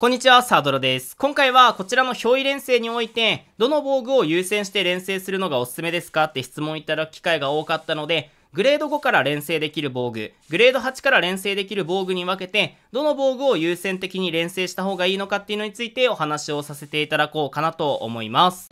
こんにちは、サードロです。今回はこちらの表意連成において、どの防具を優先して連成するのがおすすめですかって質問いただく機会が多かったので、グレード5から連成できる防具、グレード8から連成できる防具に分けて、どの防具を優先的に連成した方がいいのかっていうのについてお話をさせていただこうかなと思います。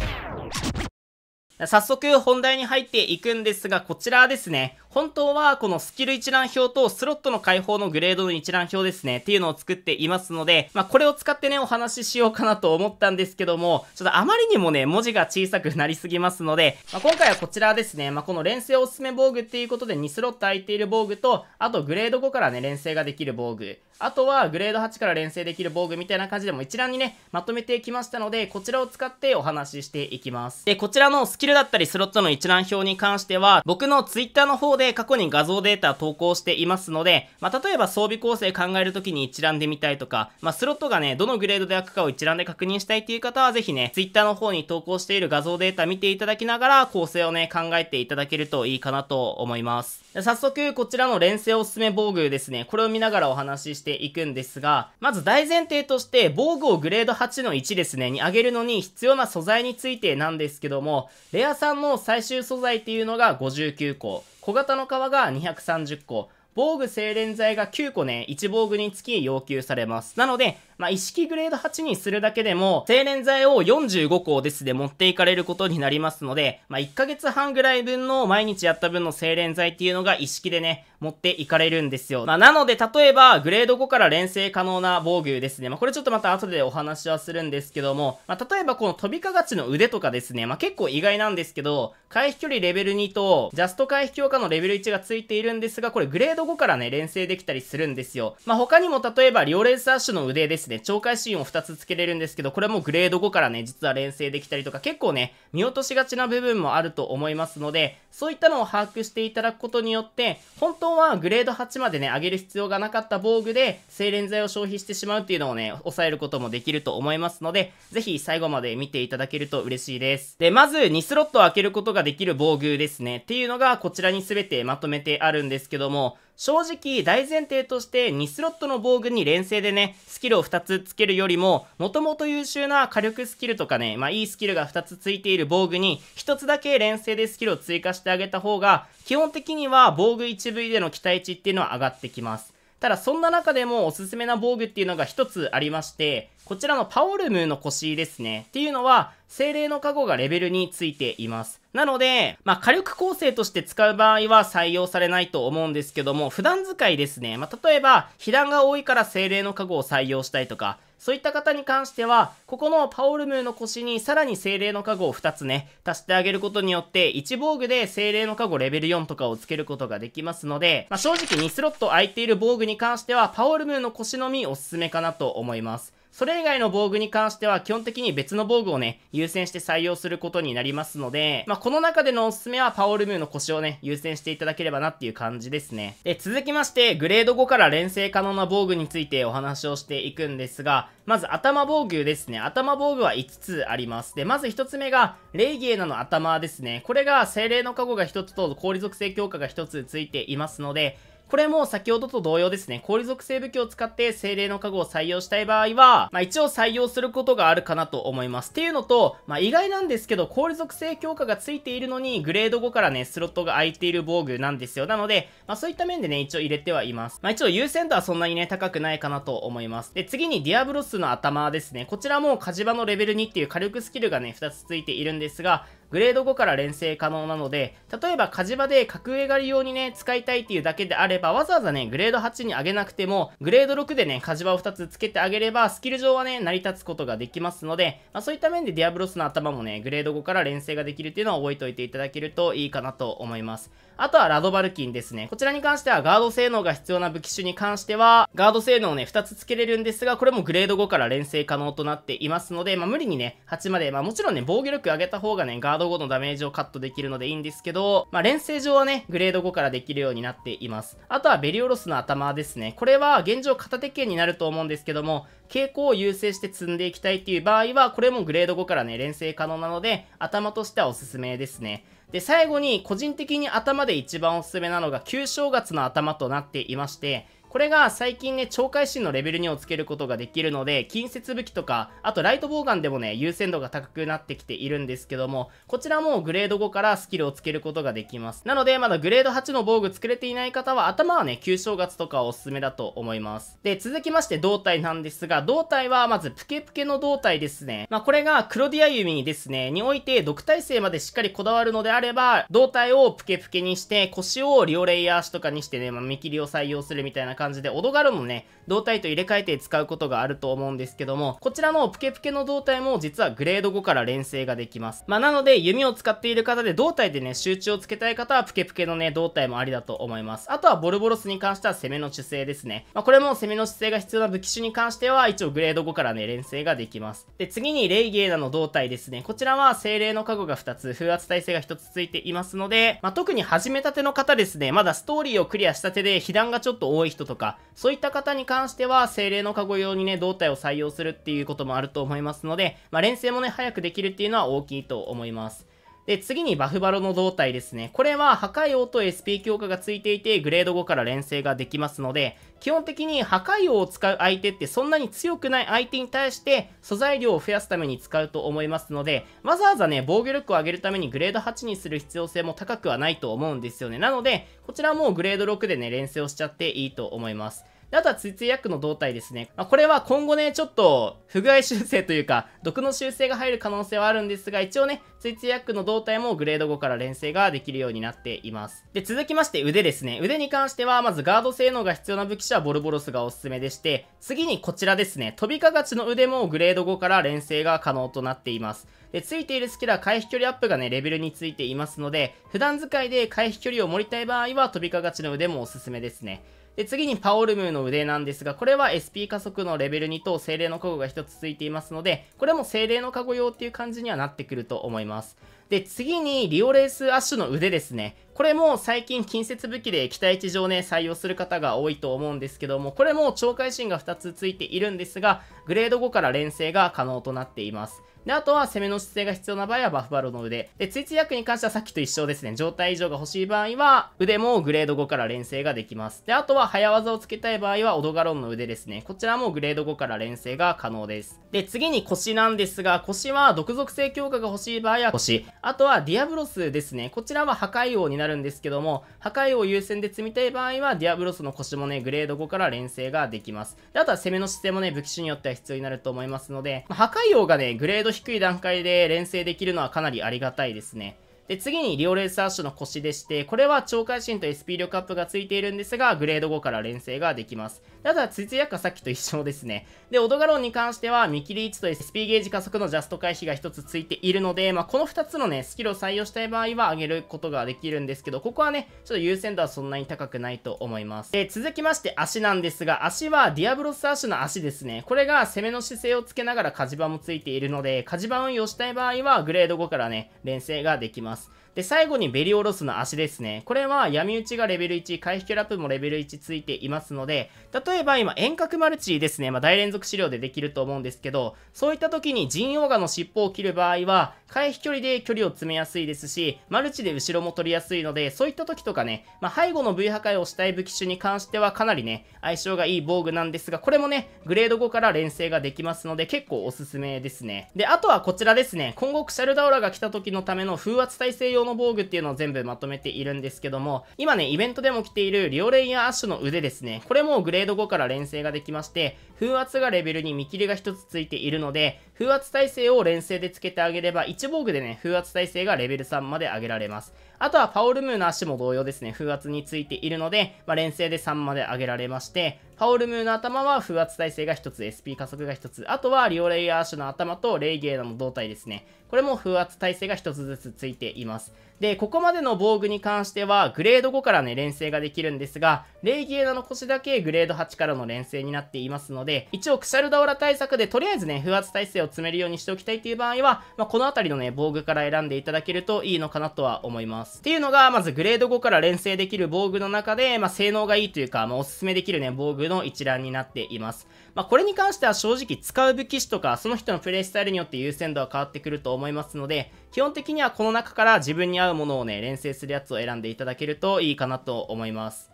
早速本題に入っていくんですが、こちらですね。本当はこのスキル一覧表とスロットの解放のグレードの一覧表ですね。っていうのを作っていますので、まあこれを使ってね、お話ししようかなと思ったんですけども、ちょっとあまりにもね、文字が小さくなりすぎますので、まあ、今回はこちらですね。まあこの連星おすすめ防具っていうことで2スロット空いている防具と、あとグレード5からね、連星ができる防具。あとはグレード8から連成できる防具みたいな感じでも一覧にね、まとめてきましたので、こちらを使ってお話ししていきます。で、こちらのスキルだったりスロットの一覧表に関しては、僕の Twitter の方で過去に画像データ投稿していますので、まあ、例えば装備構成考えるときに一覧で見たいとか、まあ、スロットがね、どのグレードで開くかを一覧で確認したいっていう方は、ぜひね、Twitter の方に投稿している画像データ見ていただきながら、構成をね、考えていただけるといいかなと思います。早速、こちらの連星おすすめ防具ですね、これを見ながらお話ししていくんですが、まず大前提として、防具をグレード8の1ですね、に上げるのに必要な素材についてなんですけども、レアさんの最終素材っていうのが59個、小型の革が230個、防具精錬剤が9個ね、1防具につき要求されます。なので、まあ、意識グレード8にするだけでも、精錬剤を45個ですで持っていかれることになりますので、まあ、1ヶ月半ぐらい分の毎日やった分の精錬剤っていうのが意識でね、持っていかれるんですよ。まあ、なので、例えば、グレード5から連成可能な防御ですね。まあ、これちょっとまた後でお話はするんですけども、まあ、例えばこの飛びかがちの腕とかですね、まあ、結構意外なんですけど、回避距離レベル2と、ジャスト回避強化のレベル1がついているんですが、これグレード5からね、連成できたりするんですよ。まあ、他にも例えば、リオレースアッシュの腕ですですね、懲戒シーンを2つ付けれるんですけど、これはもうグレード5からね、実は連成できたりとか、結構ね、見落としがちな部分もあると思いますので、そういったのを把握していただくことによって、本当はグレード8までね、上げる必要がなかった防具で、精錬剤を消費してしまうっていうのをね、抑えることもできると思いますので、ぜひ最後まで見ていただけると嬉しいです。で、まず2スロットを開けることができる防具ですね、っていうのがこちらに全てまとめてあるんですけども、正直大前提として2スロットの防具に連成でね、スキルを2つつけるよりも、もともと優秀な火力スキルとかね、まあいいスキルが2つついている防具に1つだけ連成でスキルを追加してあげた方が、基本的には防具 1V での期待値っていうのは上がってきます。ただそんな中でもおすすめな防具っていうのが1つありまして、こちらのパオルムの腰ですね。っていうのは、精霊の加護がレベルについています。なので、まあ、火力構成として使う場合は採用されないと思うんですけども、普段使いですね。まあ、例えば、被弾が多いから精霊の加護を採用したいとか、そういった方に関しては、ここのパオルムーの腰にさらに精霊の加護を2つね、足してあげることによって、1防具で精霊の加護レベル4とかをつけることができますので、まあ、正直2スロット空いている防具に関しては、パオルムーの腰のみおすすめかなと思います。それ以外の防具に関しては基本的に別の防具をね、優先して採用することになりますので、まあ、この中でのおすすめはパオルムーの腰をね、優先していただければなっていう感じですね。で、続きまして、グレード5から連成可能な防具についてお話をしていくんですが、まず頭防具ですね。頭防具は5つあります。で、まず1つ目が、レイギーナの頭ですね。これが精霊の加護が1つと氷属性強化が1つついていますので、これも先ほどと同様ですね、氷属性武器を使って精霊の加護を採用したい場合は、まあ一応採用することがあるかなと思います。っていうのと、まあ意外なんですけど、氷属性強化がついているのに、グレード5からね、スロットが空いている防具なんですよ。なので、まあそういった面でね、一応入れてはいます。まあ一応優先度はそんなにね、高くないかなと思います。で、次にディアブロスの頭ですね。こちらも火事場のレベル2っていう火力スキルがね、2つついているんですが、グレード5から連成可能なので、例えば火事場で格上狩り用にね、使いたいっていうだけであれば、わざわざね、グレード8に上げなくても、グレード6でね、火事場を2つ付けてあげれば、スキル上はね、成り立つことができますので、まあ、そういった面でディアブロスの頭もね、グレード5から連成ができるっていうのを覚えておいていただけるといいかなと思います。あとはラドバルキンですね。こちらに関してはガード性能が必要な武器種に関しては、ガード性能をね、2つ付けれるんですが、これもグレード5から連成可能となっていますので、まあ無理にね、8まで、まあもちろんね、防御力上げた方がね、ガードード5のダメージをカットできるのでいいんですけど、まあ、連成上はね、グレード5からできるようになっています。あとはベリオロスの頭ですね。これは現状片手剣になると思うんですけども、傾向を優先して積んでいきたいっていう場合は、これもグレード5からね、連成可能なので、頭としてはおすすめですね。で、最後に個人的に頭で一番おすすめなのが旧正月の頭となっていまして、これが最近ね、超会心のレベル2をつけることができるので、近接武器とか、あとライトボウガンでもね、優先度が高くなってきているんですけども、こちらもグレード5からスキルをつけることができます。なので、まだグレード8の防具作れていない方は、頭はね、旧正月とかおすすめだと思います。で、続きまして胴体なんですが、胴体はまずプケプケの胴体ですね。まあ、これがクロディア弓ですね、において毒耐性までしっかりこだわるのであれば、胴体をプケプケにして、腰を両レイヤー足とかにしてね、まあ、見切りを採用するみたいな感じ感じで、オドガルもね、胴体と入れ替えて使うことがあると思うんですけども、こちらのプケプケの胴体も実はグレード5から連成ができます。まあ、なので弓を使っている方で胴体でね、集中をつけたい方はプケプケのね、胴体もありだと思います。あとはボルボロスに関しては攻めの姿勢ですね。まあ、これも攻めの姿勢が必要な武器種に関しては一応グレード5からね、連成ができます。で、次にレイゲーナの胴体ですね。こちらは精霊の加護が2つ、風圧耐性が1つついていますので、まあ、特に始めたての方ですね、まだストーリーをクリアした手で被弾がちょっと多い人とか、そういった方に関関しては、精霊の加護用にね、胴体を採用するっていうこともあると思いますので、まあ、連戦もね、早くできるっていうのは大きいと思います。で、次にバフバロの胴体ですね。これは破壊王と SP 強化がついていて、グレード5から連成ができますので、基本的に破壊王を使う相手ってそんなに強くない相手に対して素材量を増やすために使うと思いますので、わざわざね、防御力を上げるためにグレード8にする必要性も高くはないと思うんですよね。なので、こちらもグレード6でね、連戦をしちゃっていいと思います。であとはツイツイヤックの胴体ですね。まあ、これは今後ね、ちょっと不具合修正というか、毒の修正が入る可能性はあるんですが、一応ね、ツイツイヤックの胴体もグレード5から連成ができるようになっています。で、続きまして腕ですね。腕に関しては、まずガード性能が必要な武器者はボルボロスがおすすめでして、次にこちらですね、飛びかがちの腕もグレード5から連成が可能となっています。で、ついているスキルは回避距離アップがね、レベルについていますので、普段使いで回避距離を盛りたい場合は飛びかがちの腕もおすすめですね。で、次にパオルムの腕なんですが、これは SP 加速のレベル2と精霊の加護が1つついていますので、これも精霊の加護用っていう感じにはなってくると思います。で、次にリオレースアッシュの腕ですね。これも最近近接武器で期待値上ね、採用する方が多いと思うんですけども、これも懲戒心が2つついているんですが、グレード5から連成が可能となっています。で、あとは攻めの姿勢が必要な場合はバフバロの腕。で、ツイツイ役に関してはさっきと一緒ですね。状態異常が欲しい場合は、腕もグレード5から連成ができます。で、あとは早技をつけたい場合は、オドガロンの腕ですね。こちらもグレード5から連成が可能です。で、次に腰なんですが、腰は毒属性強化が欲しい場合は腰。あとはディアブロスですね。こちらは破壊王になるんですけども、破壊王優先で積みたい場合は、ディアブロスの腰もね、グレード5から連成ができます。で、あとは攻めの姿勢もね、武器種によっては必要になると思いますので、ま破壊王がね、グレード低い段階で連成できるのはかなりありがたいですね。で、次にリオレースアッシュの腰でして、これは超会心と SP 力アップがついているんですが、グレード5から連成ができます。ただ、いついやかさっきと一緒ですね。で、オドガロンに関しては、見切り位置と SP ゲージ加速のジャスト回避が1つついているので、まあ、この2つのね、スキルを採用したい場合は上げることができるんですけど、ここはね、ちょっと優先度はそんなに高くないと思います。で、続きまして足なんですが、足はディアブロスアッシュの足ですね。これが攻めの姿勢をつけながら火事場もついているので、火事場運用したい場合は、グレード5からね、連成ができます。ます。で、最後にベリオロスの足ですね。これは闇討ちがレベル1、回避キャラップもレベル1ついていますので、例えば今遠隔マルチですね。まあ、大連続資料でできると思うんですけど、そういった時にジンオーガの尻尾を切る場合は、回避距離で距離を詰めやすいですし、マルチで後ろも取りやすいので、そういった時とかね、まあ、背後の V 破壊をしたい武器種に関してはかなりね、相性がいい防具なんですが、これもね、グレード5から連成ができますので、結構おすすめですね。で、あとはこちらですね。今後クシャルダオラが来た時のための風圧再生用の防具っていうのを全部まとめているんですけども、今ね、イベントでも着ているリオレイヤーアッシュの腕ですね。これもグレード5から連成ができまして、風圧がレベルに見切りが1つついているので、風圧耐性を連成でつけてあげれば、1防具でね、風圧耐性がレベル3まで上げられます。あとはパオルムーの足も同様ですね、風圧についているので、まあ、連成で3まで上げられまして、パオルムーの頭は風圧耐性が1つ、SP 加速が1つ、あとはリオレイヤー足の頭とレイゲーナの胴体ですね。これも風圧耐性が1つずつついています。で、ここまでの防具に関しては、グレード5からね、連成ができるんですが、レイギーナの腰だけグレード8からの連成になっていますので、一応クシャルダオラ対策でとりあえずね、風圧耐性を詰めるようにしておきたいという場合は、まあ、この辺りのね、防具から選んでいただけるといいのかなとは思います。。っていうのが、まずグレード5から連成できる防具の中で、まあ、性能がいいというか、まあ、おすすめできるね、防具の一覧になっています。まあ、これに関しては正直使う武器種とか、その人のプレイスタイルによって優先度は変わってくると思いますので、基本的にはこの中から自分に合うものをね、連成するやつを選んでいただけるといいかなと思います。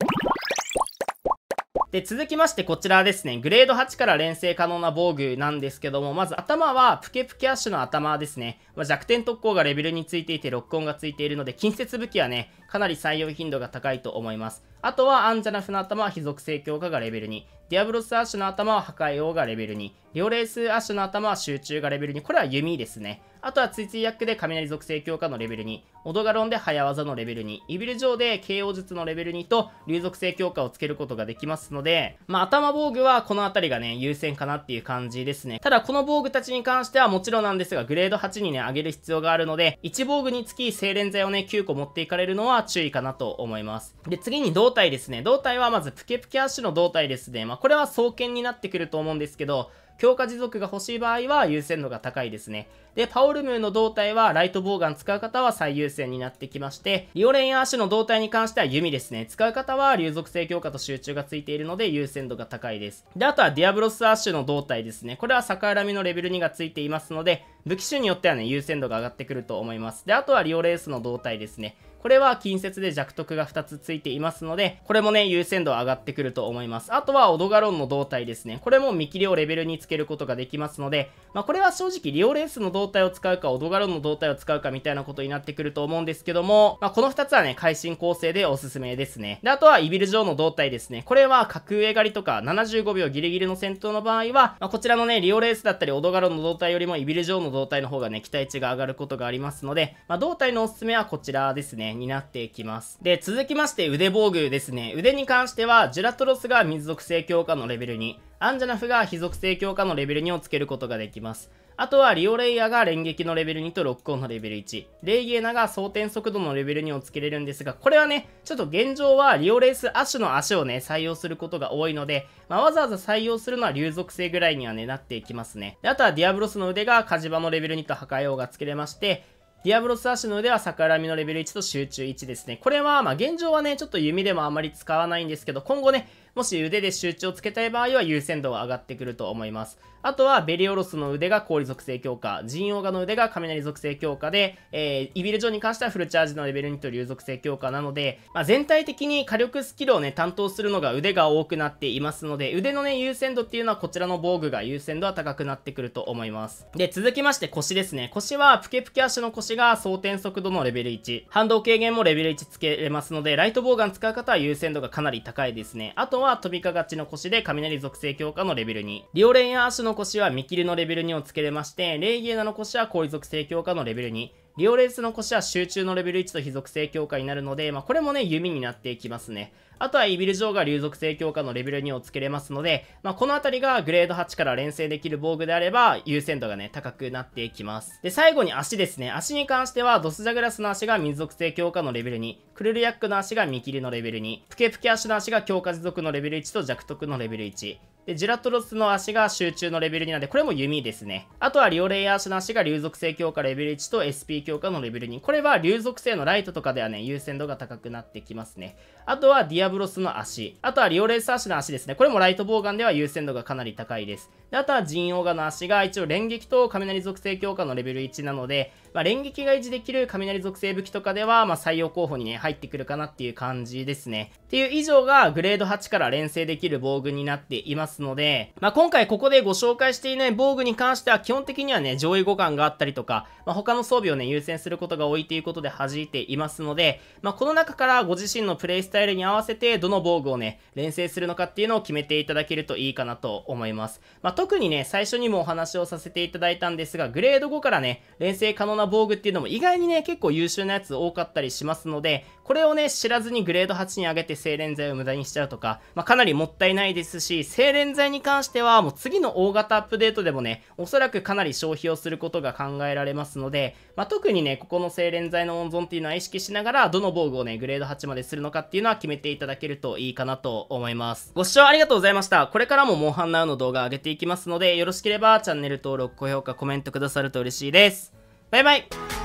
で、続きましてこちらですね、グレード8から連成可能な防具なんですけども、まず頭はプケプケアッシュの頭ですね。まあ、弱点特攻がレベルについていて、ロックオンがついているので、近接武器はね、かなり採用頻度が高いと思います。あとは、アンジャナフの頭は非属性強化がレベル2。ディアブロスアッシュの頭は破壊王がレベル2。両レースアッシュの頭は集中がレベル2。これは弓ですね。あとは、ついツイ役で雷属性強化のレベル2。オドガロンで早技のレベル2、イビル上で KO 術のレベル2と、流属性強化をつけることができますので、まあ、頭防具はこの辺りがね、優先かなっていう感じですね。ただ、この防具たちに関してはもちろんなんですが、グレード8にね、上げる必要があるので、1防具につき精錬剤をね、9個持っていかれるのは注意かなと思います。で、次に胴体ですね。胴体はまず、プケプケアッシュの胴体ですね。まあ、これは双剣になってくると思うんですけど、強化持続が欲しい場合は優先度が高いですね。で、パオルムーの胴体はライトボウガン使う方は最優戦になってきまして、リオレインアシュの胴体に関しては弓ですね。使う方は流属性強化と集中がついているので優先度が高いです。で、あとはディアブロスアッシュの胴体ですね。これは逆恨みのレベル2がついていますので、武器種によってはね、優先度が上がってくると思います。で、あとはリオレースの胴体ですね。これは近接で弱徳が2つついていますので、これもね、優先度上がってくると思います。あとは、オドガロンの胴体ですね。これも見切りをレベルにつけることができますので、まあ、これは正直、リオレースの胴体を使うか、オドガロンの胴体を使うかみたいなことになってくると思うんですけども、まあ、この2つはね、会心構成でおすすめですね。で、あとは、イビルーの胴体ですね。これは、格上狩りとか、75秒ギリギリの戦闘の場合は、まあ、こちらのね、リオレースだったり、オドガロンの胴体よりも、イビルーの胴体の方がね、期待値が上がることがありますので、まあ、胴体のおすすめはこちらですね。になってきます。で、続きまして腕防具ですね。腕に関しては、ジュラトロスが水属性強化のレベルに、アンジャナフが非属性強化のレベル2をつけることができます。あとはリオレイヤーが連撃のレベル2とロックオンのレベル1。レイゲーナが装填速度のレベル2をつけれるんですが、これはね、ちょっと現状はリオレース亜種の足をね、採用することが多いので、まあ、わざわざ採用するのは流属性ぐらいにはね、なっていきますね。であとはディアブロスの腕が火事場のレベル2と破壊王がつけれまして、ディアブロスアシノは逆らみのレベル1と集中1ですね。これは、まあ現状はね、ちょっと弓でもあまり使わないんですけど、今後ね、もし腕で集中をつけたい場合は優先度が上がってくると思います。あとは、ベリオロスの腕が氷属性強化、ジンオーガの腕が雷属性強化で、えー、イビルジョに関してはフルチャージのレベル2と流属性強化なので、まあ、全体的に火力スキルをね、担当するのが腕が多くなっていますので、腕のね、優先度っていうのはこちらの防具が優先度は高くなってくると思います。で、続きまして腰ですね。腰は、プケプケ足の腰が装填速度のレベル1、反動軽減もレベル1つけれますので、ライトボウガン使う方は優先度がかなり高いですね。あとは飛びかがちの腰で雷属性強化のレベル2。リオレンやアシュの腰は見切りのレベル2をつけれまして、レイギエナの腰は氷属性強化のレベル2。リオレースの腰は集中のレベル1と非属性強化になるので、まあ、これもね、弓になっていきますね。あとはイビル城が流属性強化のレベル2をつけれますので、まあ、この辺りがグレード8から連成できる防具であれば、優先度がね、高くなっていきます。で、最後に足ですね。足に関しては、ドスジャグラスの足が水属性強化のレベル2、クルルヤックの足が見切りのレベル2、プケプケ足の足が強化持続のレベル1と弱徳のレベル1、で、ジラトロスの足が集中のレベル2なんで、これも弓ですね。あとはリオレイアーの足が流属性強化レベル1と SP 強化のレベル2。これは流属性のライトとかではね、優先度が高くなってきますね。あとはディアブロスの足。あとはリオレイス足の足ですね。これもライトボウガンでは優先度がかなり高いです。で、あとはジンオーガの足が一応連撃と雷属性強化のレベル1なので、まあ、連撃が維持できる雷属性武器とかでは、まあ、採用候補にね、入ってくるかなっていう感じですね。っていう以上が、グレード8から連成できる防具になっていますので、まあ、今回ここでご紹介していない防具に関しては、基本的にはね、上位互換があったりとか、まあ、他の装備をね、優先することが多いということで弾いていますので、まあ、この中からご自身のプレイスタイルに合わせて、どの防具をね、連成するのかっていうのを決めていただけるといいかなと思います。まあ、特にね、最初にもお話をさせていただいたんですが、グレード5からね、連成可能なな防具っていうのも意外にね、結構優秀なやつ多かったりしますので、これをね、知らずにグレード8に上げて精錬剤を無駄にしちゃうとか、まあ、かなりもったいないですし、精錬剤に関してはもう次の大型アップデートでもね、おそらくかなり消費をすることが考えられますので、まあ、特にね、ここの精錬剤の温存っていうのは意識しながら、どの防具をね、グレード8までするのかっていうのは決めていただけるといいかなと思います。ご視聴ありがとうございました。これからもモンハンナウの動画上げていきますので、よろしければチャンネル登録、高評価、コメントくださると嬉しいです。バイバイ